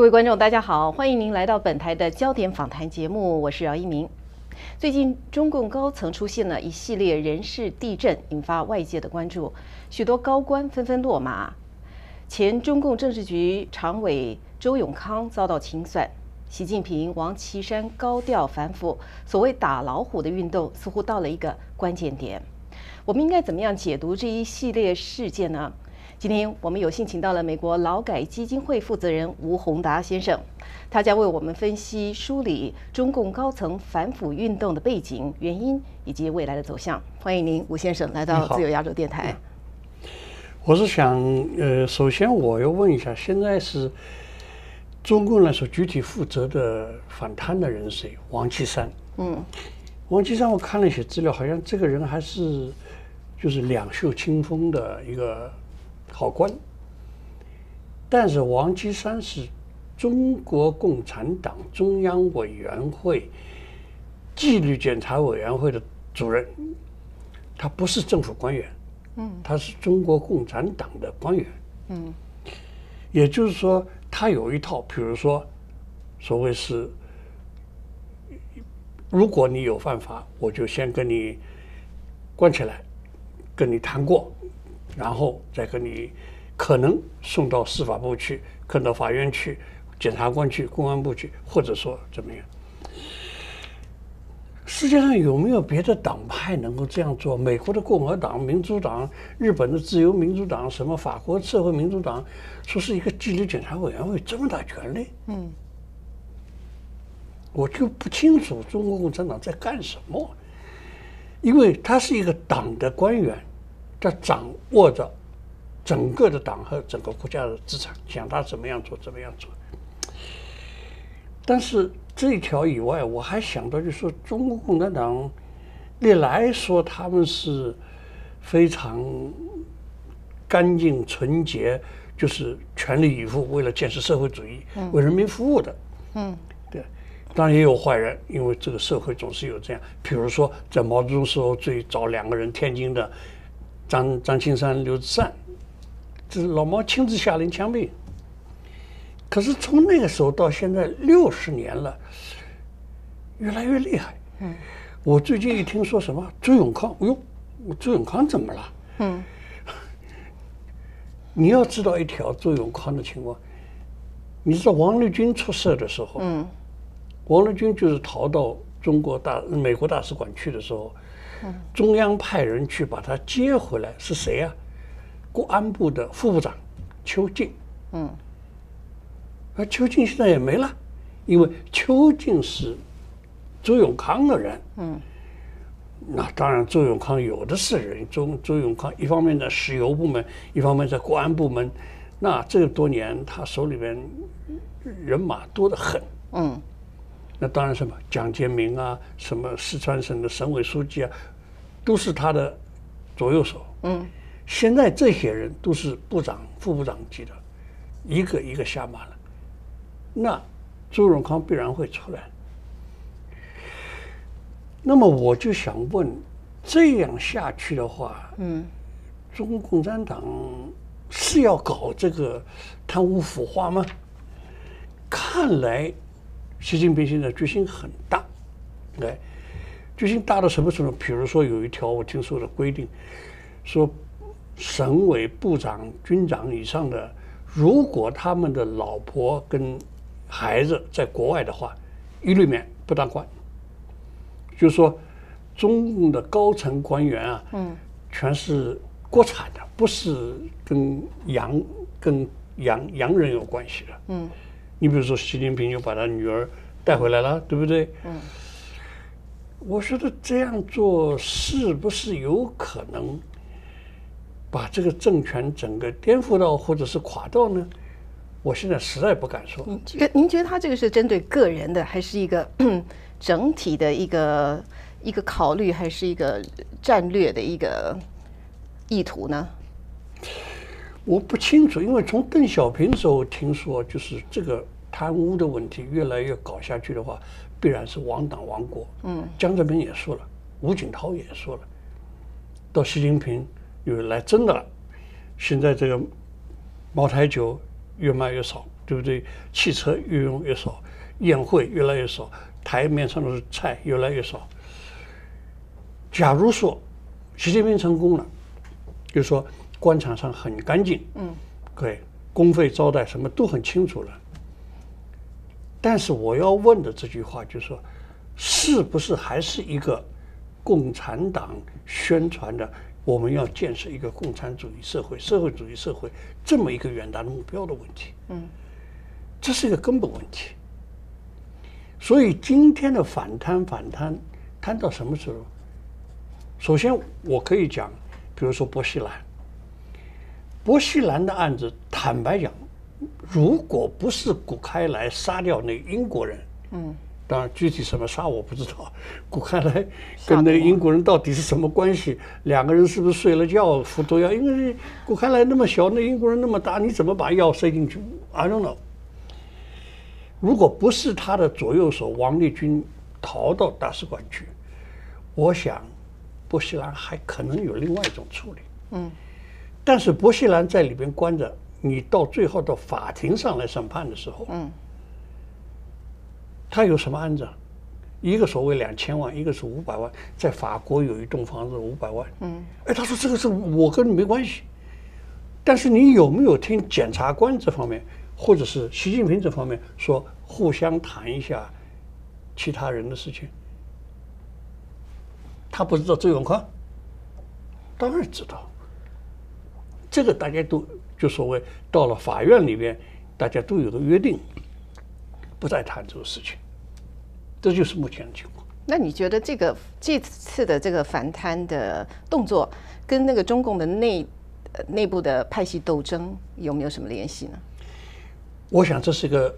各位观众，大家好，欢迎您来到本台的焦点访谈节目，我是姚一鸣。最近，中共高层出现了一系列人事地震，引发外界的关注，许多高官纷纷落马。前中共政治局常委周永康遭到清算，习近平、王岐山高调反腐，所谓打老虎的运动似乎到了一个关键点。我们应该怎么样解读这一系列事件呢？今天我们有幸请到了美国劳改基金会负责人吴宏达先生，他将为我们分析梳理中共高层反腐运动的背景、原因以及未来的走向。欢迎您，吴先生来到自由亚洲电台。我是想，呃，首先我要问一下，现在是中共来说具体负责的反贪的人是谁？王岐山。嗯，王岐山，我看了一些资料，好像这个人还是就是两袖清风的一个。考官，但是王岐山是中国共产党中央委员会纪律检查委员会的主任，他不是政府官员，嗯，他是中国共产党的官员，嗯，也就是说，他有一套，比如说，所谓是，如果你有犯法，我就先跟你关起来，跟你谈过。然后再跟你，可能送到司法部去，能到法院去，检察官去，公安部去，或者说怎么样？世界上有没有别的党派能够这样做？美国的共和党、民主党，日本的自由民主党，什么法国社会民主党，说是一个纪律检查委员会这么大权力？嗯，我就不清楚中国共产党在干什么，因为他是一个党的官员。在掌握着整个的党和整个国家的资产，想他怎么样做怎么样做。但是这条以外，我还想到，就说中国共产党，历来说他们是非常干净纯洁，就是全力以赴为了建设社会主义，为人民服务的。嗯，对。当然也有坏人，因为这个社会总是有这样。比如说在毛泽东时候最早两个人，天津的。张张青山、刘志善，这是老毛亲自下令枪毙。可是从那个时候到现在六十年了，越来越厉害。嗯，我最近一听说什么朱永康，哎呦，朱永康怎么了？嗯，你要知道一条朱永康的情况，你知道王立军出事的时候，嗯，王立军就是逃到中国大美国大使馆去的时候。中央派人去把他接回来是谁呀？国安部的副部长邱静。嗯，而邱静现在也没了，因为邱静是周永康的人。嗯，那当然，周永康有的是人。周周永康一方面在石油部门，一方面在国安部门，那这么多年他手里边人马多得很。嗯。那当然什么，蒋经明啊，什么四川省的省委书记啊，都是他的左右手。嗯，现在这些人都是部长、副部长级的，一个一个下马了。那朱永康必然会出来。那么我就想问，这样下去的话，嗯，中国共产党是要搞这个贪污腐化吗？看来。习近平现在决心很大，对，决心大到什么程度？比如说有一条我听说的规定，说省委部长、军长以上的，如果他们的老婆跟孩子在国外的话，一律免不当官。就是说，中共的高层官员啊，嗯，全是国产的，不是跟洋、跟洋洋人有关系的，嗯。你比如说，习近平又把他女儿带回来了，对不对？嗯。我觉得这样做是不是有可能把这个政权整个颠覆到，或者是垮掉呢？我现在实在不敢说。您觉得，您觉得他这个是针对个人的，还是一个 整体的一个一个考虑，还是一个战略的一个意图呢？我不清楚，因为从邓小平时候听说，就是这个贪污的问题越来越搞下去的话，必然是亡党亡国。嗯，江泽民也说了，吴锦涛也说了，到习近平又来真的了。现在这个茅台酒越卖越少，对不对？汽车越用越少，宴会越来越少，台面上的菜越来越少。假如说习近平成功了，就说。官场上很干净，嗯，对，公费招待什么都很清楚了。但是我要问的这句话就是说，是不是还是一个共产党宣传的我们要建设一个共产主义社会、社会主义社会这么一个远大的目标的问题？嗯，这是一个根本问题。所以今天的反贪反贪贪到什么时候？首先我可以讲，比如说薄熙来。薄熙来的案子，坦白讲，如果不是古开来杀掉那英国人，嗯，当然具体什么杀我不知道，古开来跟那英国人到底是什么关系？两个人是不是睡了觉服毒药？因为古开来那么小，那英国人那么大，你怎么把药塞进去？I don't know。如果不是他的左右手王立军逃到大使馆去，我想薄熙来还可能有另外一种处理。嗯。但是薄熙来在里边关着，你到最后到法庭上来审判的时候，嗯，他有什么案子？一个所谓两千万，一个是五百万，在法国有一栋房子五百万，嗯，哎，他说这个事我跟你没关系。但是你有没有听检察官这方面，或者是习近平这方面说互相谈一下其他人的事情？他不知道周永康，当然知道。这个大家都就所谓到了法院里面，大家都有个约定，不再谈这个事情。这就是目前的情况。那你觉得这个这次的这个反贪的动作，跟那个中共的内呃、内部的派系斗争有没有什么联系呢？我想这是一个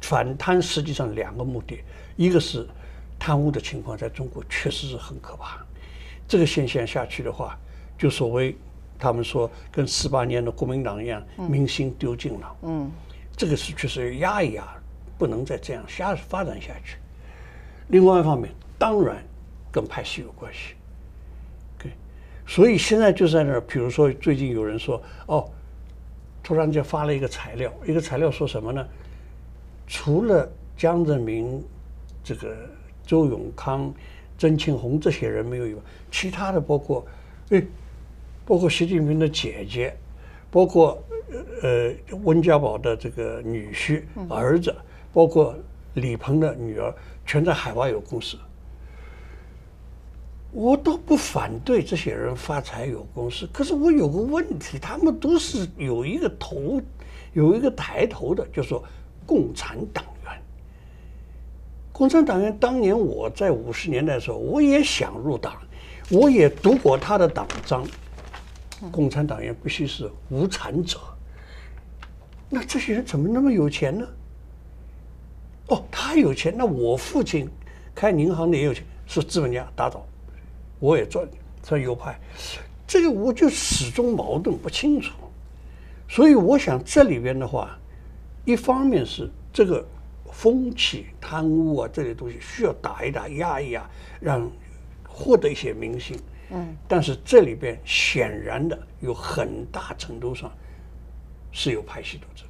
反贪，实际上两个目的，一个是贪污的情况在中国确实是很可怕，这个现象下去的话，就所谓。他们说跟四八年的国民党一样，民心丢尽了。嗯，这个是确实要压一压，不能再这样瞎发展下去。另外一方面，当然跟派系有关系。对，所以现在就在那儿，比如说最近有人说哦，突然间发了一个材料，一个材料说什么呢？除了江泽民、这个周永康、曾庆红这些人没有以外，其他的包括哎。包括习近平的姐姐，包括呃温家宝的这个女婿儿子，包括李鹏的女儿，全在海外有公司。我倒不反对这些人发财有公司，可是我有个问题，他们都是有一个头，有一个抬头的，就说共产党员。共产党员当年我在五十年代的时候，我也想入党，我也读过他的党章。共产党员必须是无产者，那这些人怎么那么有钱呢？哦，他有钱，那我父亲开银行的也有钱，是资本家，打倒！我也做，说右派，这个我就始终矛盾不清楚。所以我想这里边的话，一方面是这个风气、贪污啊这些东西需要打一打、压一压，让获得一些民心。嗯，但是这里边显然的有很大程度上是有派系斗争。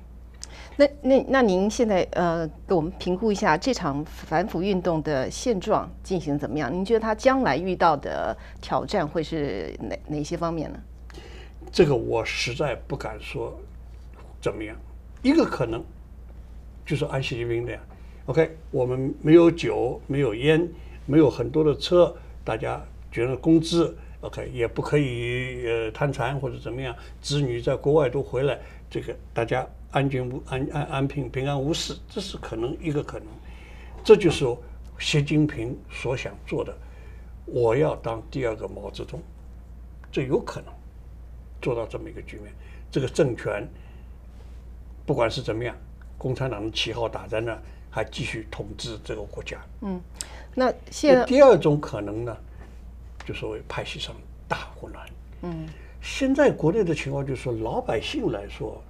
那那那，您现在呃，给我们评估一下这场反腐运动的现状进行怎么样？您觉得他将来遇到的挑战会是哪哪些方面呢？这个我实在不敢说怎么样。一个可能就是安近平那样 OK，我们没有酒，没有烟，没有很多的车，大家。觉得工资，OK，也不可以呃贪财或者怎么样，子女在国外都回来，这个大家安全安安安平平安无事，这是可能一个可能，这就是习近平所想做的，我要当第二个毛泽东，这有可能做到这么一个局面，这个政权不管是怎么样，共产党的旗号打在那，还继续统治这个国家。嗯，那现第二种可能呢？就所谓派系上大混乱。嗯，现在国内的情况就是说，老百姓来说，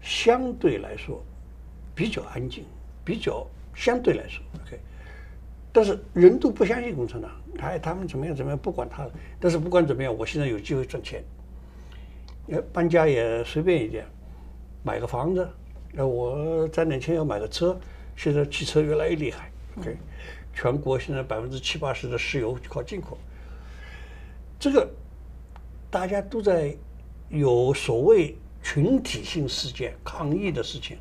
相对来说比较安静，比较相对来说 OK。但是人都不相信共产党，哎，他们怎么样怎么样，不管他。但是不管怎么样，我现在有机会赚钱，呃，搬家也随便一点，买个房子，哎，我攒点钱要买个车。现在汽车越来越厉害，OK。全国现在百分之七八十的石油靠进口。这个大家都在有所谓群体性事件抗议的事情，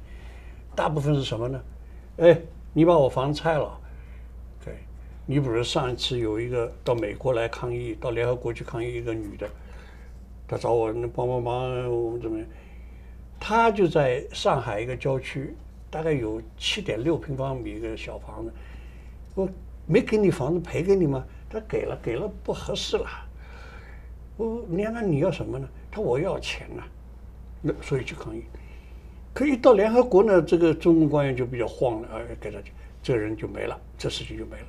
大部分是什么呢？哎，你把我房子拆了，对。你比如上一次有一个到美国来抗议，到联合国去抗议一个女的，她找我，那帮帮帮怎么？她就在上海一个郊区，大概有七点六平方米一个小房子，我没给你房子赔给你吗？她给了，给了不合适了。我你看，你要什么呢？他我要钱呐，那所以去抗议。可一到联合国呢，这个中共官员就比较慌了啊，给他这个人就没了，这事情就没了。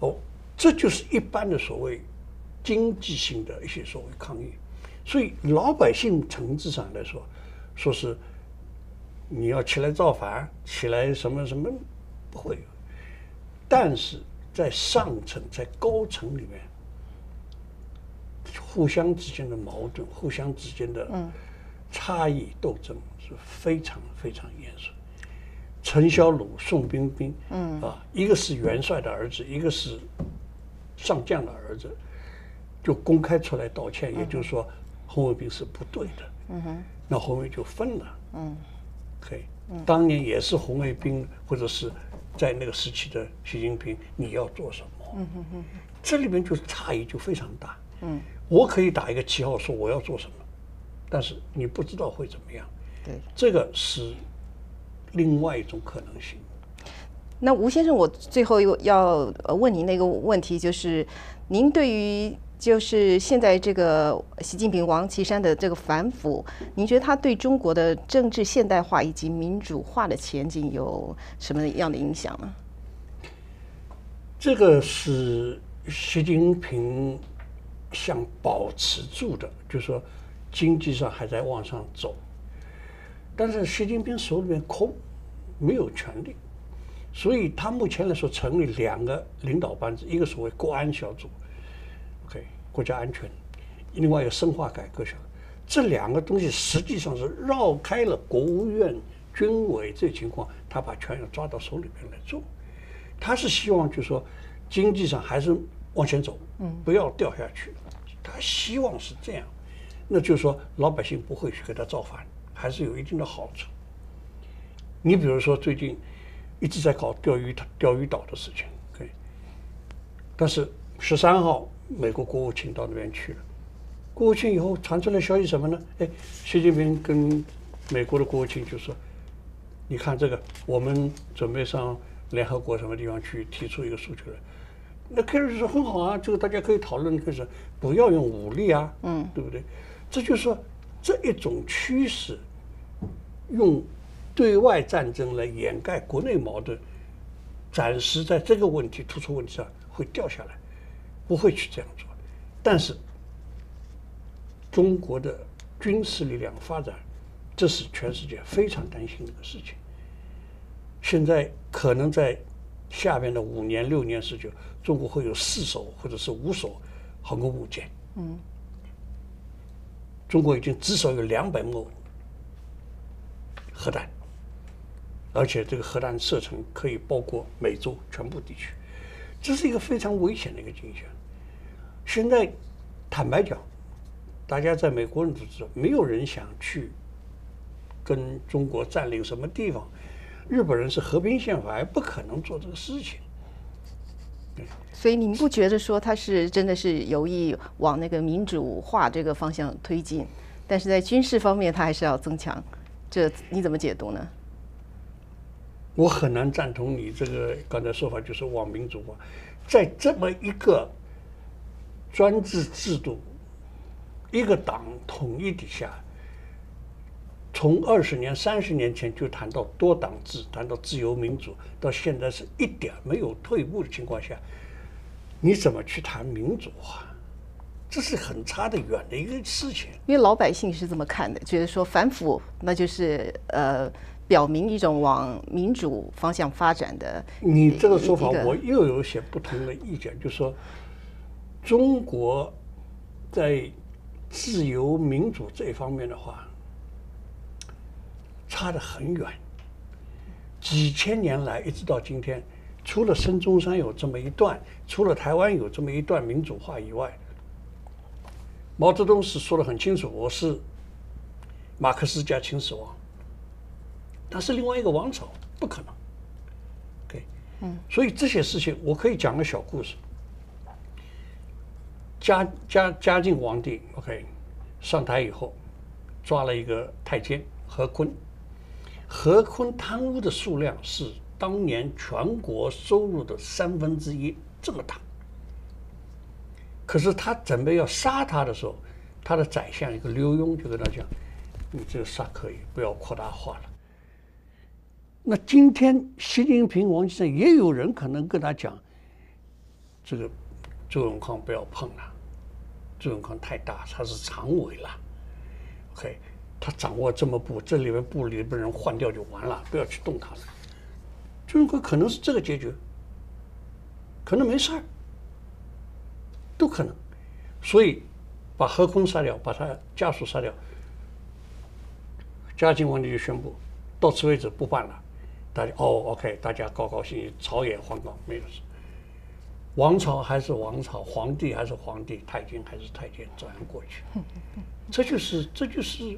哦，这就是一般的所谓经济性的一些所谓抗议。所以老百姓层次上来说，说是你要起来造反，起来什么什么，不会有。但是在上层，在高层里面。互相之间的矛盾，互相之间的差异斗争是非常非常严肃。陈小鲁、宋彬彬，嗯，啊，一个是元帅的儿子，一个是上将的儿子，就公开出来道歉，也就是说红卫兵是不对的。嗯哼，那红卫就分了。嗯，可以。当年也是红卫兵，或者是在那个时期的习近平，你要做什么？嗯哼哼这里面就差异就非常大。嗯，我可以打一个旗号说我要做什么，但是你不知道会怎么样。对，这个是另外一种可能性。那吴先生，我最后要问您一个问题，就是您对于就是现在这个习近平、王岐山的这个反腐，您觉得他对中国的政治现代化以及民主化的前景有什么样的影响啊？这个是习近平。想保持住的，就说经济上还在往上走，但是习近平手里面空，没有权力，所以他目前来说成立两个领导班子，一个所谓国安小组，OK 国家安全，另外有深化改革小组，这两个东西实际上是绕开了国务院、军委这情况，他把权要抓到手里面来做，他是希望就说经济上还是往前走，嗯，不要掉下去。他希望是这样，那就是说老百姓不会去给他造反，还是有一定的好处。你比如说最近一直在搞钓鱼钓鱼岛的事情，对。但是十三号美国国务卿到那边去了，国务卿以后传出来消息什么呢？哎，习近平跟美国的国务卿就说：“你看这个，我们准备上联合国什么地方去提出一个诉求来，那开始说很好啊，就个大家可以讨论开始，不要用武力啊，嗯，对不对？这就是说这一种趋势，用对外战争来掩盖国内矛盾，暂时在这个问题突出问题上会掉下来，不会去这样做。但是中国的军事力量发展，这是全世界非常担心的事情。现在可能在。下边的五年、六年、十九，中国会有四艘或者是五艘航空母舰。嗯，中国已经至少有两百枚核弹，而且这个核弹射程可以包括美洲全部地区，这是一个非常危险的一个景象。现在坦白讲，大家在美国人都知道，没有人想去跟中国占领什么地方。日本人是和平宪法，不可能做这个事情。所以，您不觉得说他是真的是有意往那个民主化这个方向推进？但是在军事方面，他还是要增强，这你怎么解读呢？我很难赞同你这个刚才说法，就是往民主化，在这么一个专制制度、一个党统一底下。从二十年、三十年前就谈到多党制，谈到自由民主，到现在是一点没有退步的情况下，你怎么去谈民主啊？这是很差的、远的一个事情。因为老百姓是这么看的，觉得说反腐那就是呃表明一种往民主方向发展的。你这个说法，我又有些不同的意见，就是说中国在自由民主这方面的话。差得很远，几千年来一直到今天，除了孙中山有这么一段，除了台湾有这么一段民主化以外，毛泽东是说的很清楚，我是马克思加秦始皇，但是另外一个王朝不可能。OK，嗯，所以这些事情我可以讲个小故事。嘉嘉嘉靖皇帝 OK 上台以后，抓了一个太监何坤。何坤贪污的数量是当年全国收入的三分之一，这么大。可是他准备要杀他的时候，他的宰相一个刘墉就跟他讲：“你这个杀可以，不要扩大化了。”那今天习近平、王岐山也有人可能跟他讲：“这个周永康不要碰了，周永康太大，他是常委了。”OK。他掌握这么部，这里面部里边人换掉就完了，不要去动他了。中国可能是这个结局，可能没事儿，都可能。所以把何坤杀掉，把他家属杀掉，嘉靖皇帝就宣布到此为止不办了。大家哦，OK，大家高高兴兴，朝野欢高，没有事。王朝还是王朝，皇帝还是皇帝，太监还是太监，照样过去。这就是，这就是。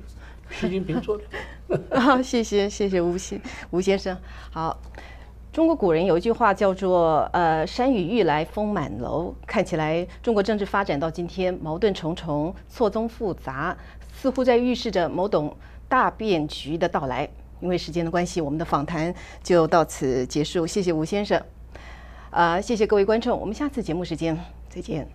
习近平做的啊，谢谢谢谢吴先吴先生。好，中国古人有一句话叫做“呃，山雨欲来风满楼”。看起来中国政治发展到今天，矛盾重重，错综复杂，似乎在预示着某种大变局的到来。因为时间的关系，我们的访谈就到此结束。谢谢吴先生，啊，谢谢各位观众，我们下次节目时间再见。